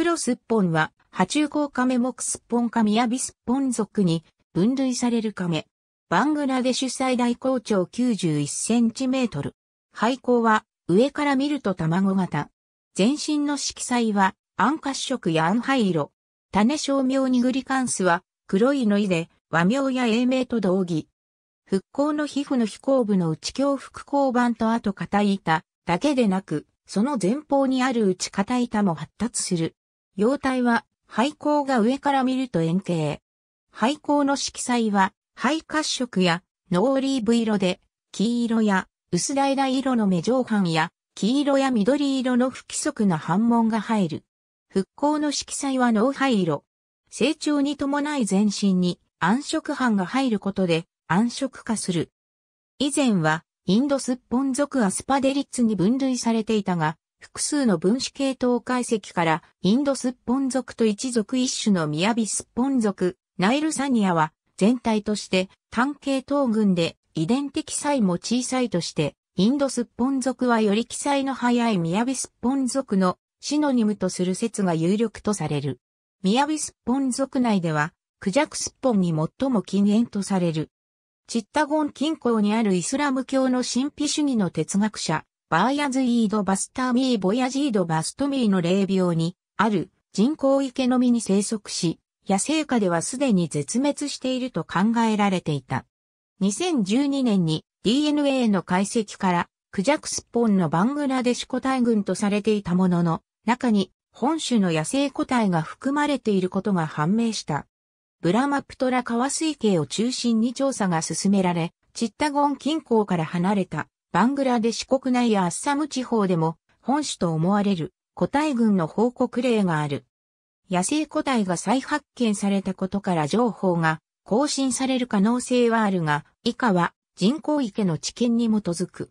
クロスッポンは、爬虫港カメ目スッポンカミヤビスッポン属に分類されるカメ。バングラデシュ最大高長91センチメートル。廃校は上から見ると卵型。全身の色彩は暗褐色や暗灰色。種照明にグリカンスは黒いのいで和名や英名と同義。復興の皮膚の飛行部の内胸腹交板と後片板だけでなく、その前方にある内片板も発達する。様態は、廃校が上から見ると円形。廃校の色彩は、肺褐色や、ノーリーブ色で、黄色や、薄橙色の目上半や、黄色や緑色の不規則な反紋が入る。復興の色彩は脳灰色。成長に伴い全身に暗色斑が入ることで暗色化する。以前はインドスッポン族アスパデリッツに分類されていたが、複数の分子系統解析からインドスッポン族と一族一種のミヤビスッポン族、ナイルサニアは全体として単系統群で遺伝的差異も小さいとして、インドスッポン族はより記載の早いミヤビスッポン族のシノニムとする説が有力とされる。ミヤビスッポン族内では、クジャクスッポンに最も禁煙とされる。チッタゴン近郊にあるイスラム教の神秘主義の哲学者、バーヤズイードバスターミーボヤジードバストミーの霊病に、ある人工池のみに生息し、野生下ではすでに絶滅していると考えられていた。2012年に DNA の解析から、クジャクスポンのバングラデシュ個体群とされていたものの、中に本種の野生個体が含まれていることが判明した。ブラマプトラ川水系を中心に調査が進められ、チッタゴン近郊から離れたバングラデシュ国内やアッサム地方でも、本種と思われる個体群の報告例がある。野生個体が再発見されたことから情報が更新される可能性はあるが、以下は人工池の知見に基づく。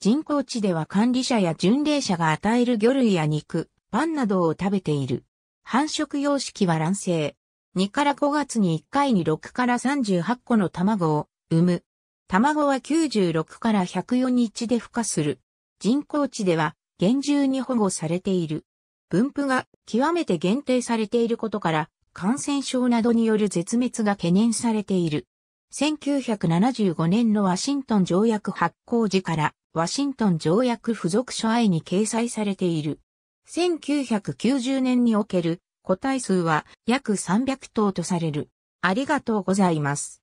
人工池では管理者や巡礼者が与える魚類や肉、パンなどを食べている。繁殖様式は卵生。2から5月に1回に6から38個の卵を産む。卵は96から104日で孵化する。人工知では厳重に保護されている。分布が極めて限定されていることから、感染症などによる絶滅が懸念されている。1975年のワシントン条約発行時からワシントン条約付属書愛に掲載されている。1990年における個体数は約300頭とされる。ありがとうございます。